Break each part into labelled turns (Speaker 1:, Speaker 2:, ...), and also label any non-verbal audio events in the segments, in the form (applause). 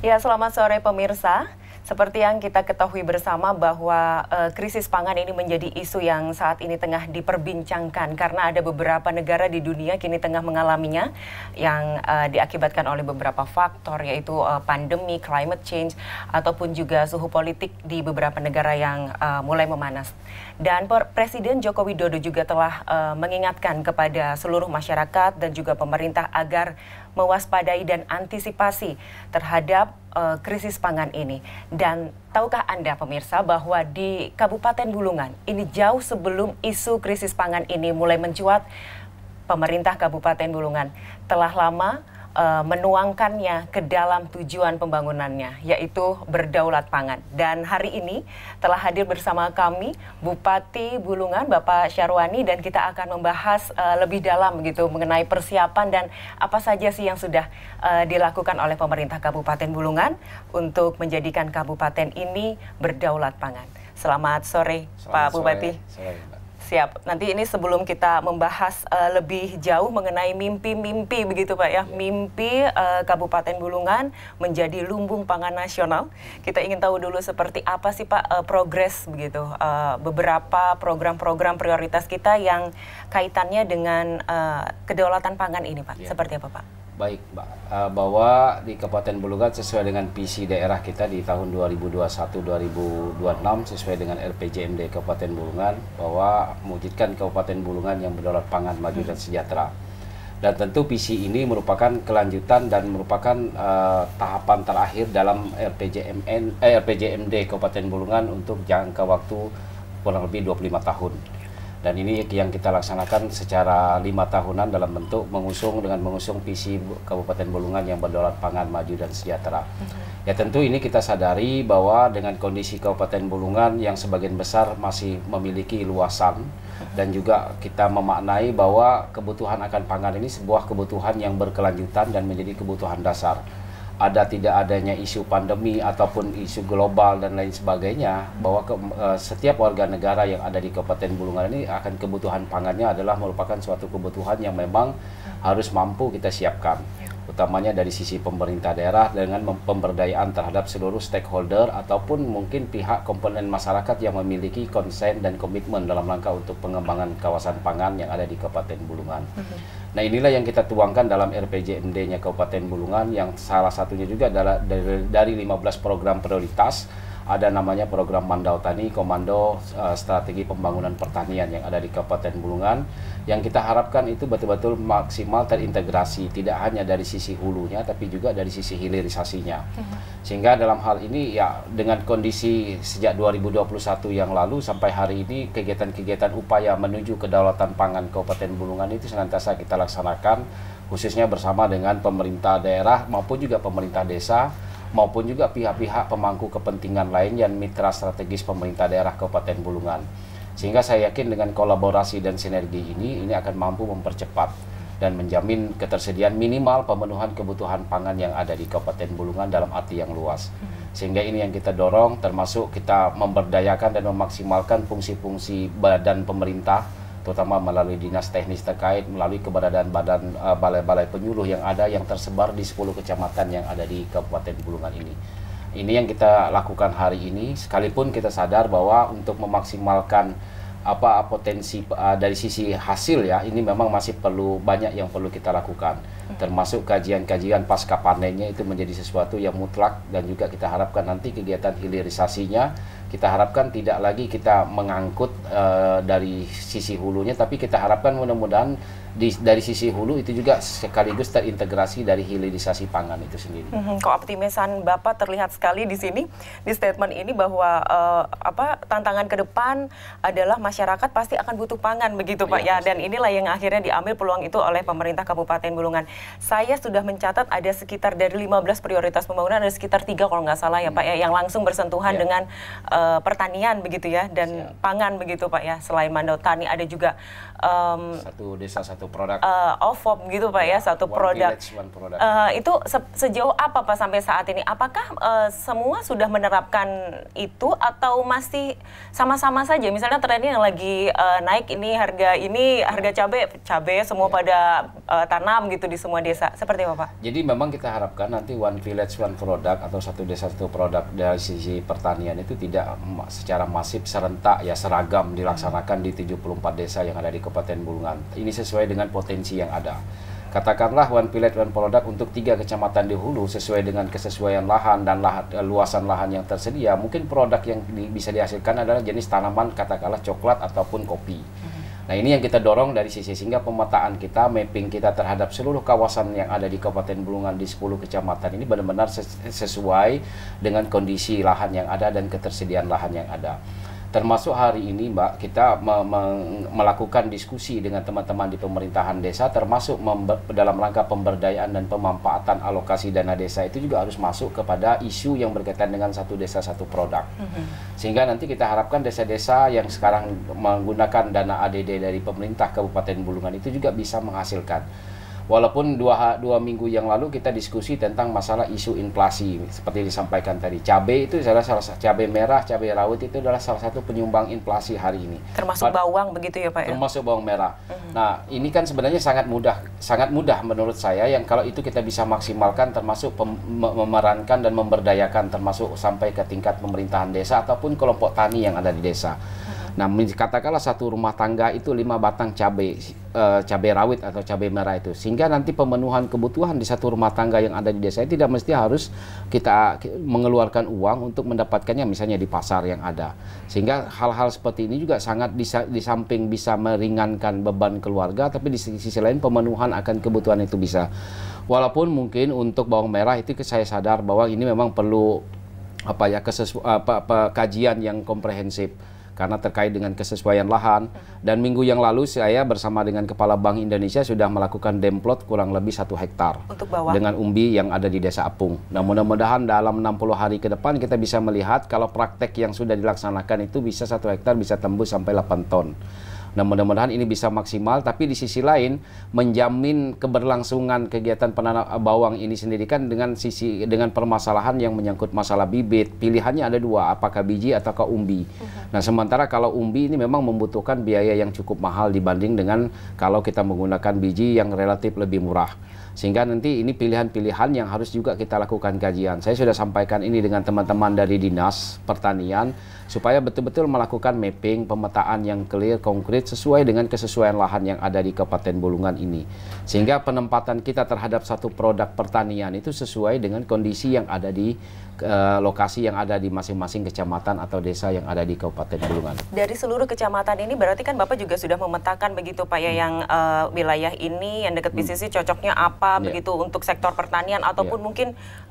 Speaker 1: Ya, selamat sore pemirsa. Seperti yang kita ketahui bersama bahwa e, krisis pangan ini menjadi isu yang saat ini tengah diperbincangkan karena ada beberapa negara di dunia kini tengah mengalaminya yang e, diakibatkan oleh beberapa faktor yaitu e, pandemi, climate change ataupun juga suhu politik di beberapa negara yang e, mulai memanas. Dan Presiden Joko Widodo juga telah e, mengingatkan kepada seluruh masyarakat dan juga pemerintah agar mewaspadai dan antisipasi terhadap uh, krisis pangan ini. Dan tahukah Anda pemirsa bahwa di Kabupaten Bulungan ini jauh sebelum isu krisis pangan ini mulai mencuat, pemerintah Kabupaten Bulungan telah lama uh, menuangkannya ke dalam tujuan pembangunannya, yaitu berdaulat pangan. Dan hari ini telah hadir bersama kami Bupati Bulungan, Bapak Syarwani, dan kita akan membahas uh, lebih dalam gitu mengenai persiapan dan apa saja sih yang sudah uh, dilakukan oleh pemerintah Kabupaten Bulungan untuk menjadikan kabupaten ini berdaulat pangan. Selamat sore, Selamat Pak sore. Bupati. Sore, Siap. Nanti ini sebelum kita membahas uh, lebih jauh mengenai mimpi-mimpi begitu Pak ya, mimpi uh, Kabupaten Bulungan menjadi lumbung pangan nasional. Kita ingin tahu dulu seperti apa sih Pak uh, progres begitu, uh, beberapa program-program prioritas kita yang kaitannya dengan uh, kedaulatan pangan ini Pak. Ya. Seperti apa Pak?
Speaker 2: Baik, Mbak. Eh, bahwa di Kabupaten Bulungan sesuai dengan visi daerah kita di tahun 2021-2026 sesuai dengan RPJMD Kabupaten Bulungan bahwa mewujudkan Kabupaten Bulungan yang berdaulat pangan maju dan hmm. sejahtera. Dan tentu visi ini merupakan kelanjutan dan merupakan uh, tahapan terakhir dalam RPJMN eh, RPJMD Kabupaten Bulungan untuk jangka waktu kurang lebih 25 tahun dan ini yang kita laksanakan secara lima tahunan dalam bentuk mengusung dengan mengusung visi Kabupaten Bulungan yang berdaulat pangan maju dan sejahtera. Mm-hmm. Ya tentu ini kita sadari bahwa dengan kondisi Kabupaten Bulungan yang sebagian besar masih memiliki luasan dan juga kita memaknai bahwa kebutuhan akan pangan ini sebuah kebutuhan yang berkelanjutan dan menjadi kebutuhan dasar ada tidak adanya isu pandemi ataupun isu global dan lain sebagainya bahwa ke, uh, setiap warga negara yang ada di Kabupaten Bulungan ini akan kebutuhan pangannya adalah merupakan suatu kebutuhan yang memang harus mampu kita siapkan. Ya utamanya dari sisi pemerintah daerah dengan pemberdayaan terhadap seluruh stakeholder ataupun mungkin pihak komponen masyarakat yang memiliki konsen dan komitmen dalam langkah untuk pengembangan kawasan pangan yang ada di Kabupaten Bulungan. Mm-hmm. Nah inilah yang kita tuangkan dalam RPJMD-nya Kabupaten Bulungan yang salah satunya juga adalah dari, dari 15 program prioritas ada namanya program Mandau Tani Komando uh, Strategi Pembangunan Pertanian yang ada di Kabupaten Bulungan yang kita harapkan itu betul-betul maksimal terintegrasi tidak hanya dari sisi hulunya tapi juga dari sisi hilirisasinya sehingga dalam hal ini ya dengan kondisi sejak 2021 yang lalu sampai hari ini kegiatan-kegiatan upaya menuju kedaulatan pangan Kabupaten Bulungan itu senantiasa kita laksanakan khususnya bersama dengan pemerintah daerah maupun juga pemerintah desa maupun juga pihak-pihak pemangku kepentingan lain yang mitra strategis pemerintah daerah Kabupaten Bulungan. Sehingga saya yakin dengan kolaborasi dan sinergi ini, ini akan mampu mempercepat dan menjamin ketersediaan minimal pemenuhan kebutuhan pangan yang ada di Kabupaten Bulungan dalam arti yang luas. Sehingga ini yang kita dorong termasuk kita memberdayakan dan memaksimalkan fungsi-fungsi badan pemerintah terutama melalui dinas teknis terkait, melalui keberadaan badan uh, eh, balai-balai penyuluh yang ada yang tersebar di 10 kecamatan yang ada di Kabupaten Bulungan ini. Ini yang kita lakukan hari ini, sekalipun kita sadar bahwa untuk memaksimalkan apa potensi uh, dari sisi hasil ya, ini memang masih perlu banyak yang perlu kita lakukan termasuk kajian-kajian pasca panennya itu menjadi sesuatu yang mutlak dan juga kita harapkan nanti kegiatan hilirisasinya kita harapkan tidak lagi kita mengangkut uh, dari sisi hulunya tapi kita harapkan mudah-mudahan di, dari sisi hulu itu juga sekaligus terintegrasi dari hilirisasi pangan itu sendiri. Mm -hmm.
Speaker 1: Keoptimisan Bapak terlihat sekali di sini di statement ini bahwa uh, apa tantangan ke depan adalah masyarakat pasti akan butuh pangan begitu Pak iya, ya, ya. dan inilah yang akhirnya diambil peluang itu oleh pemerintah Kabupaten Bulungan. Saya sudah mencatat ada sekitar dari 15 prioritas pembangunan ada sekitar tiga kalau nggak salah ya -hmm. Pak ya yang langsung bersentuhan ya. dengan uh, pertanian begitu ya dan Siap. pangan begitu Pak ya. Selain mandau tani ada juga um, satu desa satu produk uh, eh, OFOP gitu pak ya iya, satu one produk, village, one product. Uh, eh, itu se sejauh apa pak sampai saat ini apakah uh, semua sudah menerapkan itu atau masih sama-sama saja misalnya tren yang lagi uh, naik ini harga ini harga cabai cabai semua yeah. pada uh, tanam gitu di semua desa seperti apa pak?
Speaker 2: Jadi memang kita harapkan nanti one village one product atau satu desa satu produk dari sisi pertanian itu tidak secara masif serentak ya seragam dilaksanakan di 74 desa yang ada di Kabupaten Bulungan. Ini sesuai dengan potensi yang ada. Katakanlah One Pilot One Product untuk tiga kecamatan di hulu sesuai dengan kesesuaian lahan dan lahan, eh, luasan lahan yang tersedia, mungkin produk yang di, bisa dihasilkan adalah jenis tanaman katakanlah coklat ataupun kopi. Mm-hmm. Nah ini yang kita dorong dari sisi sehingga pemetaan kita, mapping kita terhadap seluruh kawasan yang ada di Kabupaten Bulungan di 10 kecamatan ini benar-benar sesuai dengan kondisi lahan yang ada dan ketersediaan lahan yang ada termasuk hari ini Mbak kita me me melakukan diskusi dengan teman-teman di pemerintahan desa termasuk dalam rangka pemberdayaan dan pemanfaatan alokasi dana desa itu juga harus masuk kepada isu yang berkaitan dengan satu desa satu produk mm -hmm. sehingga nanti kita harapkan desa-desa yang sekarang menggunakan dana ADD dari pemerintah Kabupaten Bulungan itu juga bisa menghasilkan Walaupun dua, dua minggu yang lalu kita diskusi tentang masalah isu inflasi, seperti disampaikan tadi. Cabai itu adalah salah satu cabai merah, cabai rawit itu adalah salah satu penyumbang inflasi hari ini. Termasuk bawang begitu ya Pak? Ya? Termasuk bawang merah. Mm -hmm. Nah ini kan sebenarnya sangat mudah, sangat mudah menurut saya yang kalau itu kita bisa maksimalkan termasuk memerankan dan memberdayakan termasuk sampai ke tingkat pemerintahan desa ataupun kelompok tani yang ada di desa. Nah, katakanlah satu rumah tangga itu lima batang cabai uh, eh, cabai rawit atau cabai merah itu, sehingga nanti pemenuhan kebutuhan di satu rumah tangga yang ada di desa tidak mesti harus kita mengeluarkan uang untuk mendapatkannya, misalnya di pasar yang ada. Sehingga hal-hal seperti ini juga sangat disa, di samping bisa meringankan beban keluarga, tapi di sisi lain pemenuhan akan kebutuhan itu bisa. Walaupun mungkin untuk bawang merah itu saya sadar bahwa ini memang perlu apa ya kesesu, apa, apa kajian yang komprehensif karena terkait dengan kesesuaian lahan. Dan minggu yang lalu saya bersama dengan Kepala Bank Indonesia sudah melakukan demplot kurang lebih satu hektar dengan umbi yang ada di Desa Apung. Nah mudah-mudahan dalam 60 hari ke depan kita bisa melihat kalau praktek yang sudah dilaksanakan itu bisa satu hektar bisa tembus sampai 8 ton. Nah mudah-mudahan ini bisa maksimal, tapi di sisi lain menjamin keberlangsungan kegiatan penanam bawang ini sendiri kan dengan sisi dengan permasalahan yang menyangkut masalah bibit. Pilihannya ada dua, apakah biji ataukah umbi. Uh iya. -huh. Nah sementara kalau umbi ini memang membutuhkan biaya yang cukup mahal dibanding dengan kalau kita menggunakan biji yang relatif lebih murah sehingga nanti ini pilihan-pilihan yang harus juga kita lakukan kajian. Saya sudah sampaikan ini dengan teman-teman dari dinas pertanian supaya betul-betul melakukan mapping pemetaan yang clear, konkret sesuai dengan kesesuaian lahan yang ada di Kabupaten Bulungan ini. Sehingga penempatan kita terhadap satu produk pertanian itu sesuai dengan kondisi yang ada di Eh, lokasi yang ada di masing-masing kecamatan atau desa yang ada di Kabupaten Bulungan.
Speaker 1: Dari seluruh kecamatan ini berarti kan Bapak juga sudah memetakan begitu Pak ya hmm. yang uh, wilayah ini yang dekat bisnis hmm. cocoknya apa yeah. begitu untuk sektor pertanian ataupun yeah. mungkin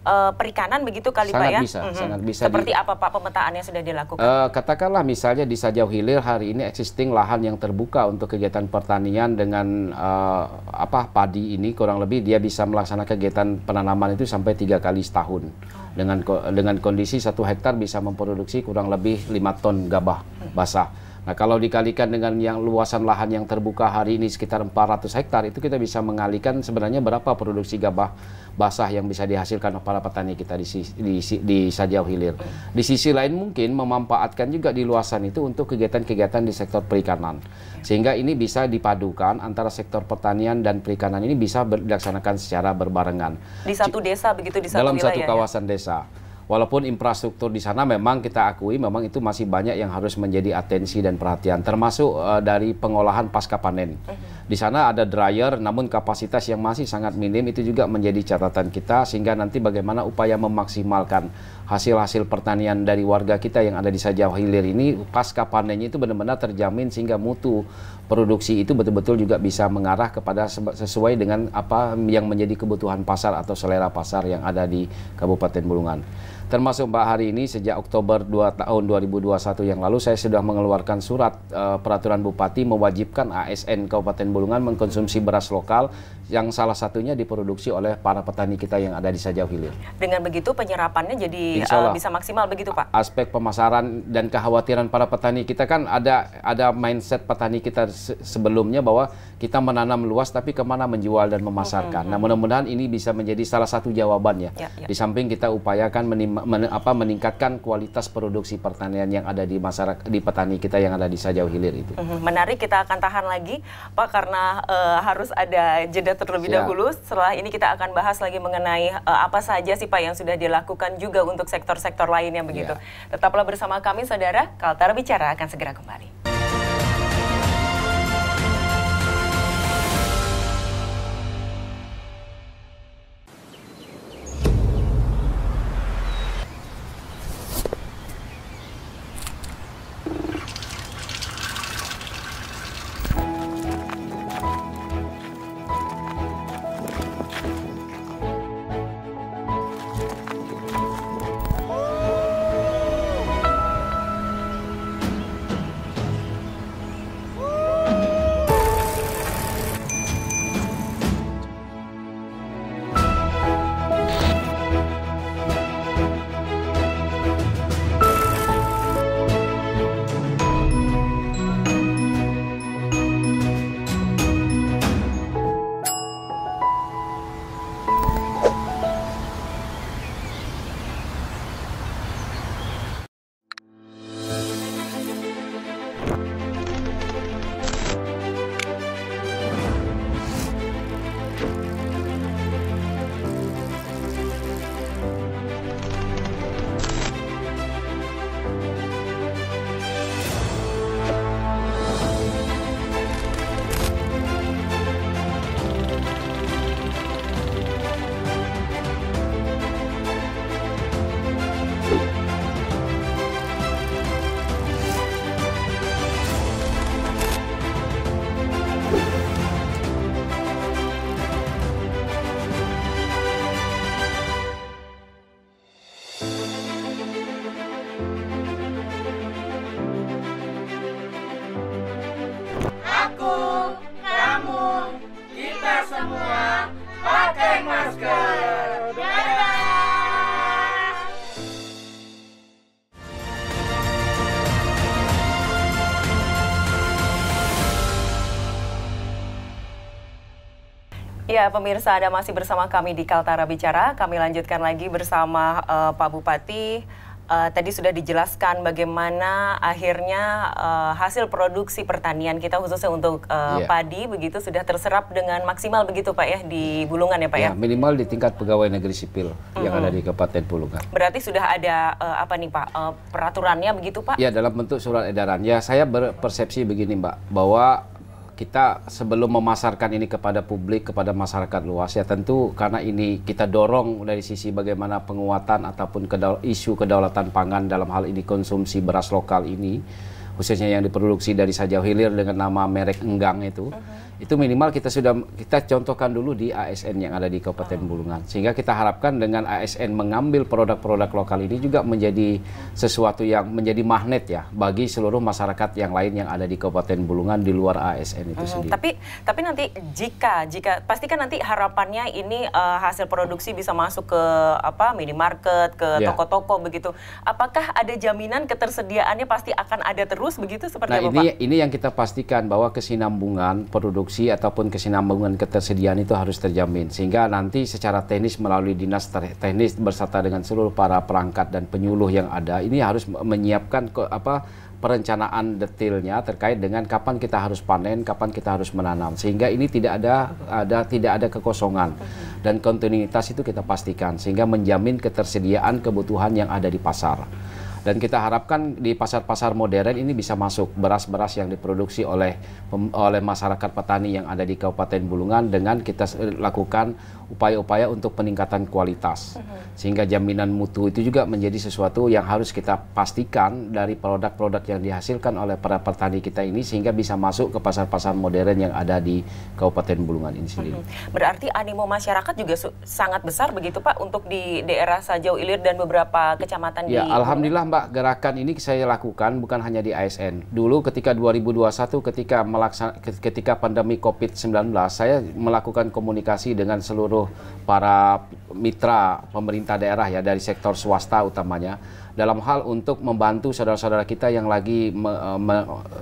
Speaker 1: uh, perikanan begitu kali sangat Pak ya. Bisa, mm -hmm. sangat bisa. Seperti di, apa Pak pemetaan yang sudah dilakukan?
Speaker 2: Uh, katakanlah misalnya di Sajau Hilir hari ini existing lahan yang terbuka untuk kegiatan pertanian dengan uh, apa padi ini kurang lebih dia bisa melaksanakan kegiatan penanaman itu sampai tiga kali setahun. Oh dengan dengan kondisi satu hektar bisa memproduksi kurang lebih lima ton gabah basah Nah, kalau dikalikan dengan yang luasan lahan yang terbuka hari ini sekitar 400 hektar itu kita bisa mengalihkan sebenarnya berapa produksi gabah basah yang bisa dihasilkan para petani kita di di, di Sajau Hilir. Di sisi lain mungkin memanfaatkan juga di luasan itu untuk kegiatan-kegiatan di sektor perikanan. Sehingga ini bisa dipadukan antara sektor pertanian dan perikanan ini bisa dilaksanakan secara berbarengan.
Speaker 1: Di satu desa begitu di satu Dalam wilayah, satu ya? kawasan
Speaker 2: ya? desa walaupun infrastruktur di sana memang kita akui memang itu masih banyak yang harus menjadi atensi dan perhatian termasuk uh, dari pengolahan pasca panen. Mhm. Di sana ada dryer namun kapasitas yang masih sangat minim itu juga menjadi catatan kita sehingga nanti bagaimana upaya memaksimalkan hasil-hasil pertanian dari warga kita yang ada di Sajau Hilir ini pasca panennya itu benar-benar terjamin sehingga mutu produksi itu betul-betul juga bisa mengarah kepada sesuai dengan apa yang menjadi kebutuhan pasar atau selera pasar yang ada di Kabupaten Bulungan termasuk Pak hari ini sejak Oktober 2 tahun 2021 yang lalu saya sudah mengeluarkan surat uh, peraturan bupati mewajibkan ASN Kabupaten Bulungan mengkonsumsi beras lokal yang salah satunya diproduksi oleh para petani kita yang ada di Sajau Hilir.
Speaker 1: Dengan begitu penyerapannya jadi uh, bisa maksimal begitu Pak?
Speaker 2: Aspek pemasaran dan kekhawatiran para petani kita kan ada ada mindset petani kita se sebelumnya bahwa kita menanam luas tapi kemana menjual dan memasarkan. Mm -hmm. Nah hmm. mudah-mudahan ini bisa menjadi salah satu jawabannya. Ya, yeah. Di samping kita upayakan men, apa, meningkatkan kualitas produksi pertanian yang ada di masyarakat di petani kita yang ada di Sajau Hilir itu. Mm
Speaker 1: -hmm. Menarik kita akan tahan lagi Pak karena uh, harus ada jeda terlebih Siap. dahulu. Setelah ini kita akan bahas lagi mengenai uh, apa saja sih Pak yang sudah dilakukan juga untuk sektor-sektor lainnya begitu. Yeah. Tetaplah bersama kami saudara, Kaltara Bicara akan segera kembali. pemirsa ada masih bersama kami di Kaltara Bicara. Kami lanjutkan lagi bersama uh, Pak Bupati. Uh, tadi sudah dijelaskan bagaimana akhirnya uh, hasil produksi pertanian kita khususnya untuk uh, yeah. padi begitu sudah terserap dengan maksimal begitu Pak ya di Bulungan ya Pak yeah, ya.
Speaker 2: Minimal di tingkat pegawai negeri sipil mm-hmm. yang ada di Kabupaten Bulungan.
Speaker 1: Berarti sudah ada uh, apa nih Pak uh, peraturannya begitu Pak?
Speaker 2: Ya yeah, dalam bentuk surat edaran. Ya saya berpersepsi begini Mbak bahwa kita sebelum memasarkan ini kepada publik, kepada masyarakat luas ya tentu karena ini kita dorong dari sisi bagaimana penguatan ataupun kedaul isu kedaulatan pangan dalam hal ini konsumsi beras lokal ini khususnya yang diproduksi dari sajau hilir dengan nama merek enggang itu. Uh -huh itu minimal kita sudah kita contohkan dulu di ASN yang ada di Kabupaten oh. Bulungan sehingga kita harapkan dengan ASN mengambil produk-produk lokal ini juga menjadi sesuatu yang menjadi magnet ya bagi seluruh masyarakat yang lain yang ada di Kabupaten Bulungan di luar ASN itu hmm, sendiri.
Speaker 1: Tapi tapi nanti jika jika pastikan nanti harapannya ini uh, hasil produksi bisa masuk ke apa minimarket ke ya. toko-toko yeah. begitu. Apakah ada jaminan ketersediaannya pasti akan ada terus begitu seperti nah, apa? Nah
Speaker 2: ini ini yang kita pastikan bahwa kesinambungan produk produksi ataupun kesinambungan ketersediaan itu harus terjamin sehingga nanti secara teknis melalui dinas teknis berserta dengan seluruh para perangkat dan penyuluh yang ada ini harus menyiapkan apa perencanaan detailnya terkait dengan kapan kita harus panen, kapan kita harus menanam sehingga ini tidak ada ada tidak ada kekosongan dan kontinuitas itu kita pastikan sehingga menjamin ketersediaan kebutuhan yang ada di pasar. Dan kita harapkan di pasar-pasar modern ini bisa masuk beras-beras yang diproduksi oleh oleh masyarakat petani yang ada di Kabupaten Bulungan dengan kita lakukan upaya-upaya untuk peningkatan kualitas. Mm-hmm. Sehingga jaminan mutu itu juga menjadi sesuatu yang harus kita pastikan dari produk-produk yang dihasilkan oleh para petani kita ini sehingga bisa masuk ke pasar-pasar modern yang ada di Kabupaten Bulungan ini sendiri. Mm-hmm.
Speaker 1: Berarti animo masyarakat juga sangat besar begitu Pak untuk di daerah Sajau Ilir dan beberapa kecamatan ya, di Alhamdulillah
Speaker 2: Mbak gerakan ini saya lakukan bukan hanya di ASN. Dulu ketika 2021 ketika melaksan ketika pandemi Covid-19 saya melakukan komunikasi dengan seluruh para mitra pemerintah daerah ya dari sektor swasta utamanya dalam hal untuk membantu saudara-saudara kita yang lagi me, eh, me,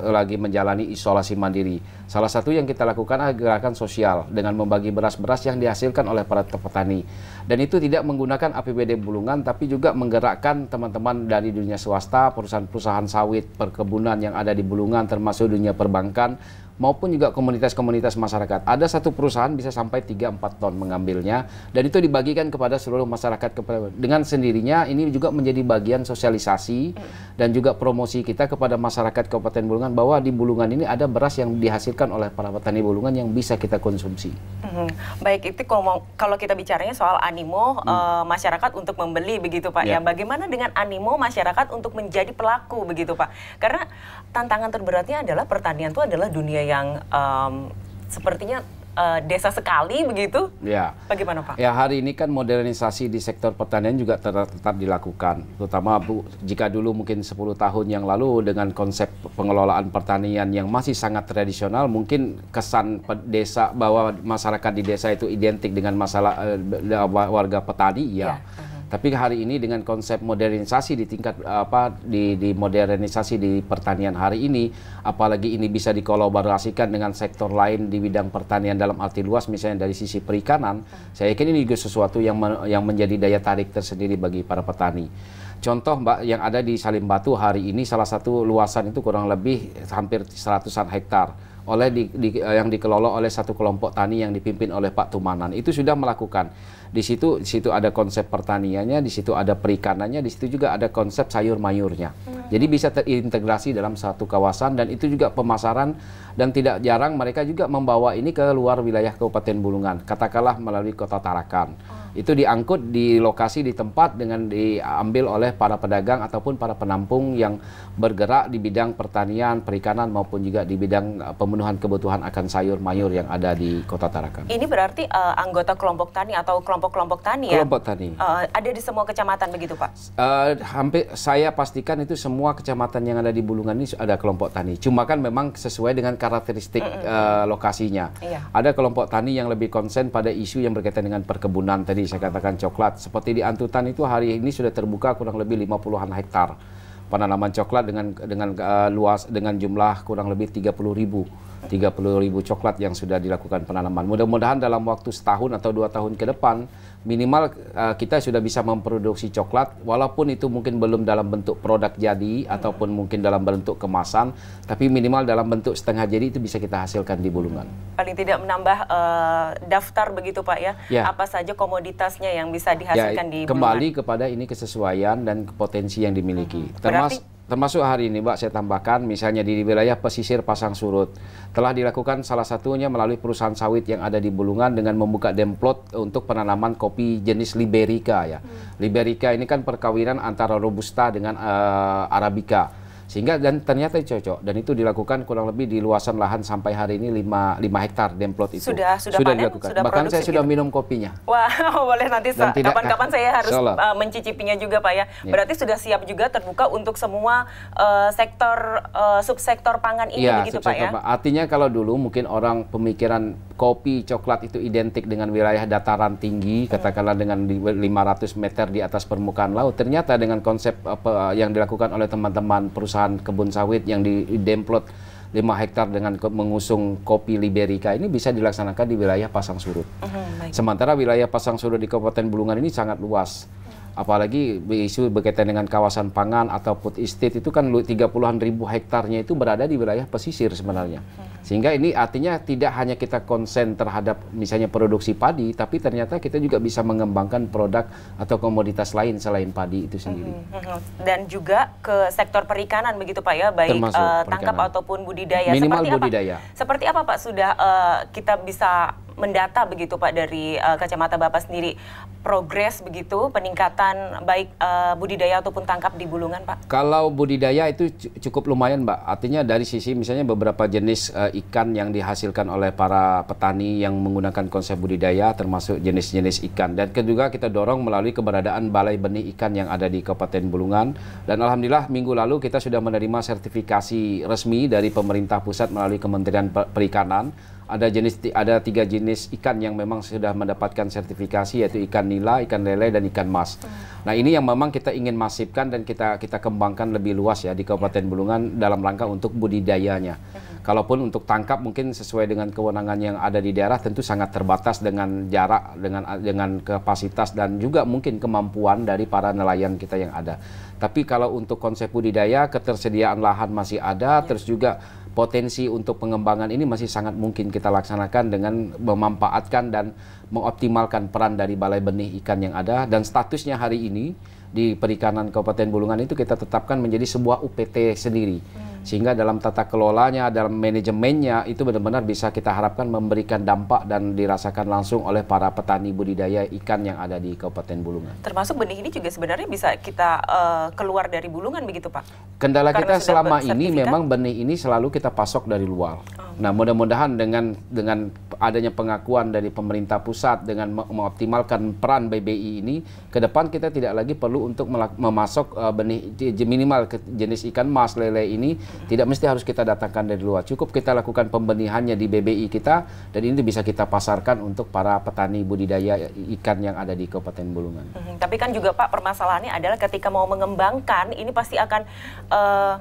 Speaker 2: lagi menjalani isolasi mandiri. Salah satu yang kita lakukan adalah gerakan sosial dengan membagi beras-beras yang dihasilkan oleh para petani. Dan itu tidak menggunakan APBD Bulungan tapi juga menggerakkan teman-teman dari dunia swasta, perusahaan-perusahaan sawit, perkebunan yang ada di Bulungan termasuk dunia perbankan maupun juga komunitas-komunitas masyarakat. Ada satu perusahaan bisa sampai 3-4 ton mengambilnya dan itu dibagikan kepada seluruh masyarakat dengan sendirinya ini juga menjadi bagian sosialisasi dan juga promosi kita kepada masyarakat Kabupaten Bulungan bahwa di Bulungan ini ada beras yang dihasilkan oleh para petani Bulungan yang bisa kita konsumsi.
Speaker 1: Hmm, baik itu kalau, kalau kita bicaranya soal animo hmm. e, masyarakat untuk membeli begitu Pak ya. ya. Bagaimana dengan animo masyarakat untuk menjadi pelaku begitu Pak? Karena tantangan terberatnya adalah pertanian itu adalah dunia yang um, sepertinya uh, desa sekali begitu.
Speaker 2: Ya. Bagaimana Pak? Ya hari ini kan modernisasi di sektor pertanian juga tetap, tetap dilakukan, terutama bu, jika dulu mungkin 10 tahun yang lalu dengan konsep pengelolaan pertanian yang masih sangat tradisional, mungkin kesan desa bahwa masyarakat di desa itu identik dengan masalah uh, warga petani, ya. ya tapi hari ini dengan konsep modernisasi di tingkat apa di, di modernisasi di pertanian hari ini, apalagi ini bisa dikolaborasikan dengan sektor lain di bidang pertanian dalam arti luas misalnya dari sisi perikanan, saya yakin ini juga sesuatu yang yang menjadi daya tarik tersendiri bagi para petani. Contoh Mbak yang ada di Salim Batu hari ini salah satu luasan itu kurang lebih hampir seratusan hektar oleh di, di, yang dikelola oleh satu kelompok tani yang dipimpin oleh Pak Tumanan itu sudah melakukan di situ di situ ada konsep pertaniannya, di situ ada perikanannya, di situ juga ada konsep sayur mayurnya. Hmm. Jadi bisa terintegrasi dalam satu kawasan dan itu juga pemasaran dan tidak jarang mereka juga membawa ini ke luar wilayah Kabupaten Bulungan, katakanlah melalui Kota Tarakan. Oh. Itu diangkut di lokasi di tempat dengan diambil oleh para pedagang ataupun para penampung yang bergerak di bidang pertanian, perikanan maupun juga di bidang eh, pemenuhan kebutuhan akan sayur mayur yang ada di Kota Tarakan.
Speaker 1: Ini berarti uh, anggota kelompok tani atau kelompok kelompok-kelompok tani ya? Kelompok tani. Uh, ada di semua kecamatan begitu Pak?
Speaker 2: Uh, hampir saya pastikan itu semua kecamatan yang ada di Bulungan ini ada kelompok tani. Cuma kan memang sesuai dengan karakteristik mm -mm. Uh, lokasinya. Iya. Ada kelompok tani yang lebih konsen pada isu yang berkaitan dengan perkebunan tadi saya katakan coklat. Seperti di Antutan itu hari ini sudah terbuka kurang lebih 50-an hektar penanaman coklat dengan dengan uh, luas dengan jumlah kurang lebih 30 ribu 30 ribu coklat yang sudah dilakukan penanaman. Mudah-mudahan dalam waktu setahun atau dua tahun ke depan minimal uh, kita sudah bisa memproduksi coklat walaupun itu mungkin belum dalam bentuk produk jadi hmm. ataupun mungkin dalam bentuk kemasan tapi minimal dalam bentuk setengah jadi itu bisa kita hasilkan di Bulungan.
Speaker 1: Paling tidak menambah uh, daftar begitu Pak ya. ya. Apa saja komoditasnya yang bisa ya, dihasilkan ya, di Bulungan. Kembali
Speaker 2: kepada ini kesesuaian dan potensi yang dimiliki. Hmm. Termasuk Termasuk hari ini, Mbak, saya tambahkan misalnya di wilayah pesisir Pasang Surut. Telah dilakukan salah satunya melalui perusahaan sawit yang ada di Bulungan dengan membuka demplot untuk penanaman kopi jenis Liberica ya. Hmm. Liberica ini kan perkawinan antara Robusta dengan uh, Arabica sehingga dan ternyata cocok dan itu dilakukan kurang lebih di luasan lahan sampai hari ini 5 5 hektar demplot itu. Sudah sudah, sudah panen, dilakukan. Sudah Bahkan saya gitu. sudah minum kopinya.
Speaker 1: Wah, wow, (laughs) boleh nanti kapan-kapan saya harus uh, mencicipinya juga Pak ya. ya. Berarti sudah siap juga terbuka untuk semua uh, sektor uh, subsektor pangan ini ya, begitu Pak ya.
Speaker 2: Artinya kalau dulu mungkin orang pemikiran kopi coklat itu identik dengan wilayah dataran tinggi katakanlah dengan 500 meter di atas permukaan laut ternyata dengan konsep apa yang dilakukan oleh teman-teman perusahaan kebun sawit yang di demplot 5 hektar dengan mengusung kopi Liberica ini bisa dilaksanakan di wilayah Pasang Surut. Sementara wilayah Pasang Surut di Kabupaten Bulungan ini sangat luas. Apalagi isu berkaitan dengan kawasan pangan atau food estate itu kan 30-an ribu hektarnya itu berada di wilayah pesisir sebenarnya. Hmm. Sehingga ini artinya tidak hanya kita konsen terhadap misalnya produksi padi, tapi ternyata kita juga bisa mengembangkan produk atau komoditas lain selain padi itu sendiri.
Speaker 1: Mm Dan juga ke sektor perikanan begitu Pak ya, baik uh, tangkap ataupun budidaya. Minimal Seperti budidaya. Apa? Seperti apa Pak sudah uh, kita bisa mendata begitu Pak dari uh, kacamata Bapak sendiri progres begitu peningkatan baik uh, budidaya ataupun tangkap di Bulungan Pak?
Speaker 2: Kalau budidaya itu cukup lumayan Mbak. Artinya dari sisi misalnya beberapa jenis uh, ikan yang dihasilkan oleh para petani yang menggunakan konsep budidaya termasuk jenis-jenis ikan dan kedua kita dorong melalui keberadaan balai benih ikan yang ada di Kabupaten Bulungan dan alhamdulillah minggu lalu kita sudah menerima sertifikasi resmi dari pemerintah pusat melalui Kementerian Perikanan ada jenis ada tiga jenis ikan yang memang sudah mendapatkan sertifikasi yaitu ikan nila, ikan lele dan ikan mas. Hmm. Nah, ini yang memang kita ingin masifkan dan kita kita kembangkan lebih luas ya di Kabupaten iya. Bulungan dalam rangka untuk budidayanya. Hmm. Kalaupun untuk tangkap mungkin sesuai dengan kewenangan yang ada di daerah tentu sangat terbatas dengan jarak dengan dengan kapasitas dan juga mungkin kemampuan dari para nelayan kita yang ada. Tapi kalau untuk konsep budidaya ketersediaan lahan masih ada iya. terus juga potensi untuk pengembangan ini masih sangat mungkin kita laksanakan dengan memanfaatkan dan mengoptimalkan peran dari balai benih ikan yang ada dan statusnya hari ini di perikanan Kabupaten Bulungan itu kita tetapkan menjadi sebuah UPT sendiri. Hmm sehingga dalam tata kelolanya, dalam manajemennya itu benar-benar bisa kita harapkan memberikan dampak dan dirasakan langsung oleh para petani budidaya ikan yang ada di Kabupaten Bulungan.
Speaker 1: Termasuk benih ini juga sebenarnya bisa kita uh, keluar dari Bulungan begitu Pak? Kendala Karena kita selama ini memang
Speaker 2: benih ini selalu kita pasok dari luar. Oh. Nah mudah-mudahan dengan dengan adanya pengakuan dari pemerintah pusat dengan mengoptimalkan peran BBI ini, ke depan kita tidak lagi perlu untuk memasok uh, benih minimal ke jenis ikan mas lele ini tidak mesti harus kita datangkan dari luar. Cukup kita lakukan pembenihannya di BBI kita dan ini bisa kita pasarkan untuk para petani budidaya ikan yang ada di Kabupaten Bulungan.
Speaker 1: Hmm, tapi kan juga Pak permasalahannya adalah ketika mau mengembangkan ini pasti akan uh,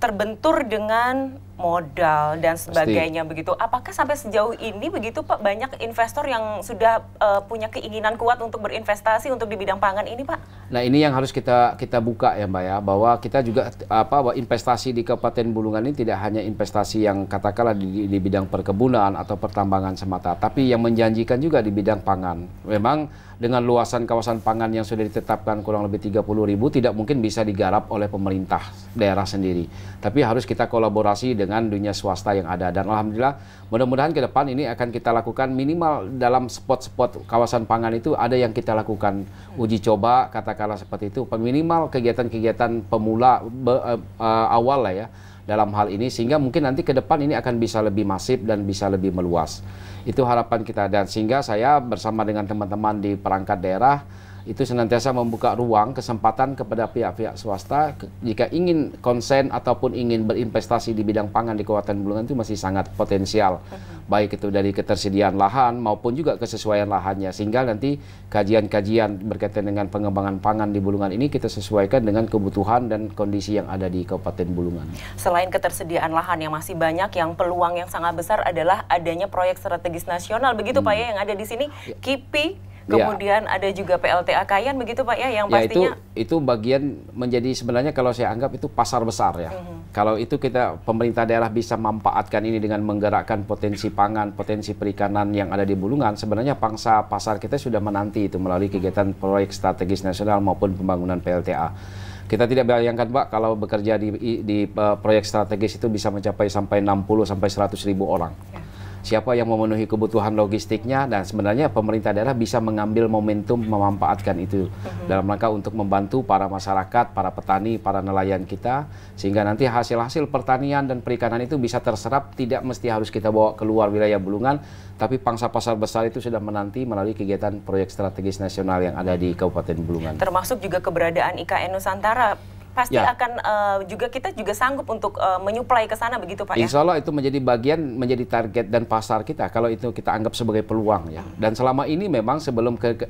Speaker 1: terbentur dengan modal dan sebagainya Pasti. begitu. Apakah sampai sejauh ini begitu Pak banyak investor yang sudah uh, punya keinginan kuat untuk berinvestasi untuk di bidang pangan ini Pak?
Speaker 2: Nah ini yang harus kita kita buka ya Mbak ya bahwa kita juga apa bahwa investasi di Kabupaten Bulungan ini tidak hanya investasi yang katakanlah di, di bidang perkebunan atau pertambangan semata, tapi yang menjanjikan juga di bidang pangan. Memang dengan luasan kawasan pangan yang sudah ditetapkan kurang lebih 30 ribu tidak mungkin bisa digarap oleh pemerintah daerah sendiri. Tapi harus kita kolaborasi dengan dengan dunia swasta yang ada. Dan alhamdulillah mudah-mudahan ke depan ini akan kita lakukan minimal dalam spot-spot kawasan pangan itu ada yang kita lakukan uji coba katakanlah seperti itu. Minimal kegiatan-kegiatan pemula be, uh, uh, awal lah ya dalam hal ini sehingga mungkin nanti ke depan ini akan bisa lebih masif dan bisa lebih meluas. Itu harapan kita dan sehingga saya bersama dengan teman-teman di perangkat daerah itu senantiasa membuka ruang kesempatan kepada pihak-pihak swasta jika ingin konsen ataupun ingin berinvestasi di bidang pangan di Kabupaten Bulungan itu masih sangat potensial mhm. baik itu dari ketersediaan lahan maupun juga kesesuaian lahannya sehingga nanti kajian-kajian berkaitan dengan pengembangan pangan di Bulungan ini kita sesuaikan dengan kebutuhan dan kondisi yang ada di Kabupaten Bulungan.
Speaker 1: Selain ketersediaan lahan yang masih banyak yang peluang yang sangat besar adalah adanya proyek strategis nasional begitu hmm. Pak ya yang ada di sini ya. KIPI Iya. Kemudian ya. ada juga PLTA Kayan begitu Pak ya yang pastinya ya,
Speaker 2: itu itu bagian menjadi sebenarnya kalau saya anggap itu pasar besar ya. -hmm. Kalau itu kita pemerintah daerah bisa memanfaatkan ini dengan menggerakkan potensi pangan, potensi perikanan yang ada di Bulungan, sebenarnya pangsa pasar kita sudah menanti itu melalui mm-hmm. kegiatan proyek strategis nasional maupun pembangunan PLTA kita tidak bayangkan Pak kalau bekerja di, di eh, proyek strategis itu bisa mencapai sampai 60 sampai 100 ribu orang. Ya siapa yang memenuhi kebutuhan logistiknya dan sebenarnya pemerintah daerah bisa mengambil momentum memanfaatkan itu mhm. dalam rangka untuk membantu para masyarakat, para petani, para nelayan kita sehingga nanti hasil-hasil pertanian dan perikanan itu bisa terserap tidak mesti harus kita bawa keluar wilayah Bulungan tapi pangsa pasar besar itu sudah menanti melalui kegiatan proyek strategis nasional yang ada di Kabupaten Bulungan.
Speaker 1: Termasuk juga keberadaan IKN Nusantara pasti ya. akan uh, juga kita juga sanggup untuk uh, menyuplai ke sana begitu Pak ya. Insya
Speaker 2: Allah itu menjadi bagian menjadi target dan pasar kita kalau itu kita anggap sebagai peluang ya. Hmm. Dan selama ini memang sebelum ke, ke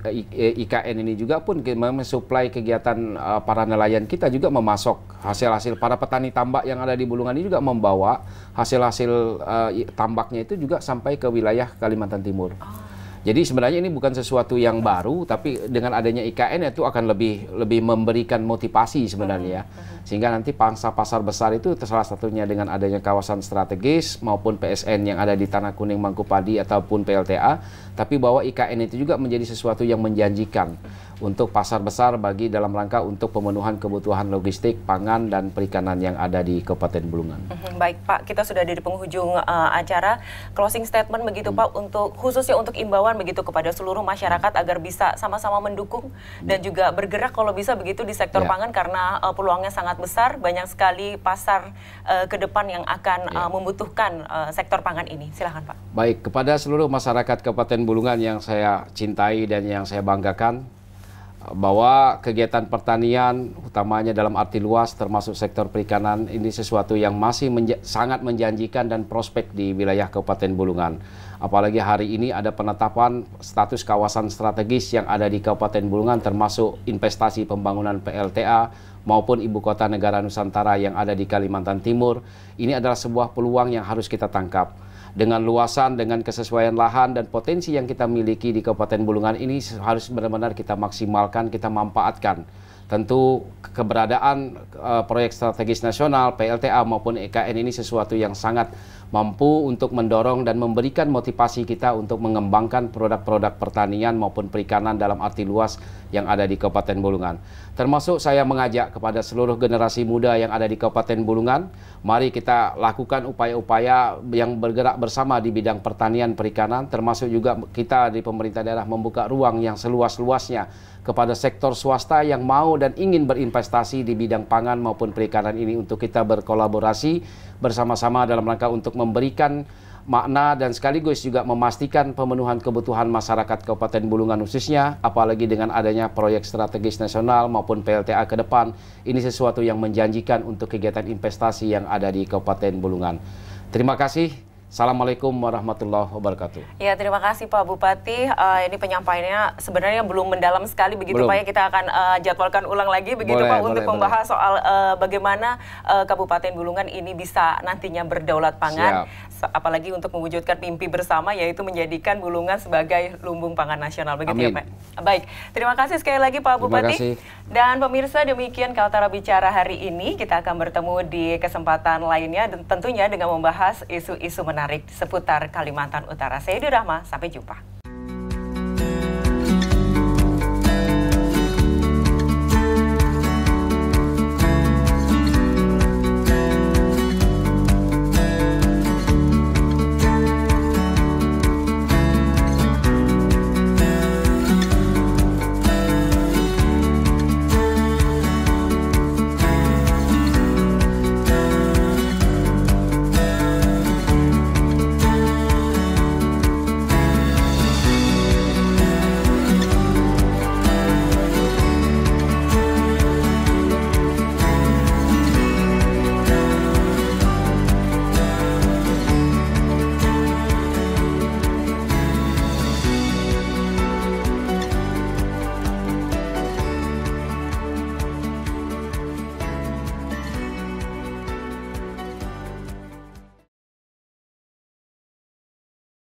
Speaker 2: IKN e, ini juga pun memang supply kegiatan uh, para nelayan kita juga memasok hasil-hasil para petani tambak yang ada di Bulungan ini juga membawa hasil-hasil uh, tambaknya itu juga sampai ke wilayah Kalimantan Timur. Oh. Jadi sebenarnya ini bukan sesuatu yang baru, tapi dengan adanya IKN itu akan lebih lebih memberikan motivasi sebenarnya, hmm, hmm, hmm. sehingga nanti pangsa pasar besar itu salah satunya dengan adanya kawasan strategis maupun PSN yang ada di Tanah Kuning Mangkupadi ataupun PLTA, tapi bahwa IKN itu juga menjadi sesuatu yang menjanjikan untuk pasar besar bagi dalam rangka untuk pemenuhan kebutuhan logistik, pangan, dan perikanan yang ada di Kabupaten Bulungan.
Speaker 1: Mhm, baik Pak, kita sudah di penghujung uh, acara. Closing statement begitu hmm. Pak, untuk khususnya untuk imbauan begitu kepada seluruh masyarakat agar bisa sama-sama mendukung hmm. dan juga bergerak kalau bisa begitu di sektor ya. pangan karena uh, peluangnya sangat besar, banyak sekali pasar uh, ke depan yang akan ya. uh, membutuhkan uh, sektor pangan ini. Silahkan Pak.
Speaker 2: Baik, kepada seluruh masyarakat Kabupaten Bulungan yang saya cintai dan yang saya banggakan, bahwa kegiatan pertanian, utamanya dalam arti luas termasuk sektor perikanan, ini sesuatu yang masih menja sangat menjanjikan dan prospek di wilayah Kabupaten Bulungan. Apalagi hari ini ada penetapan status kawasan strategis yang ada di Kabupaten Bulungan termasuk investasi pembangunan PLTA maupun ibu kota negara Nusantara yang ada di Kalimantan Timur. Ini adalah sebuah peluang yang harus kita tangkap dengan luasan, dengan kesesuaian lahan dan potensi yang kita miliki di Kabupaten Bulungan ini harus benar-benar kita maksimalkan, kita manfaatkan. Tentu keberadaan uh, proyek strategis nasional PLTA maupun EKN ini sesuatu yang sangat mampu untuk mendorong dan memberikan motivasi kita untuk mengembangkan produk-produk pertanian maupun perikanan dalam arti luas yang ada di Kabupaten Bulungan. Termasuk saya mengajak kepada seluruh generasi muda yang ada di Kabupaten Bulungan, mari kita lakukan upaya-upaya yang bergerak bersama di bidang pertanian perikanan, termasuk juga kita di pemerintah daerah membuka ruang yang seluas-luasnya kepada sektor swasta yang mau dan ingin berinvestasi di bidang pangan maupun perikanan ini untuk kita berkolaborasi bersama-sama dalam rangka untuk memberikan makna dan sekaligus juga memastikan pemenuhan kebutuhan masyarakat Kabupaten Bulungan khususnya, apalagi dengan adanya proyek strategis nasional maupun PLTA ke depan, ini sesuatu yang menjanjikan untuk kegiatan investasi yang ada di Kabupaten Bulungan. Terima kasih. Assalamualaikum warahmatullahi wabarakatuh.
Speaker 1: Ya terima kasih Pak Bupati. Uh, ini penyampaiannya sebenarnya belum mendalam sekali begitu belum. Pak ya kita akan uh, jadwalkan ulang lagi begitu boleh, Pak boleh, untuk membahas soal uh, bagaimana uh, Kabupaten Bulungan ini bisa nantinya berdaulat pangan. Siap apalagi untuk mewujudkan mimpi bersama yaitu menjadikan Bulungan sebagai lumbung pangan nasional begitu ya, Amin. ya Pak. Baik, terima kasih sekali lagi Pak Bupati. Dan pemirsa demikian Kaltara bicara hari ini kita akan bertemu di kesempatan lainnya tentunya dengan membahas isu-isu menarik seputar Kalimantan Utara. Saya Rahma, sampai jumpa.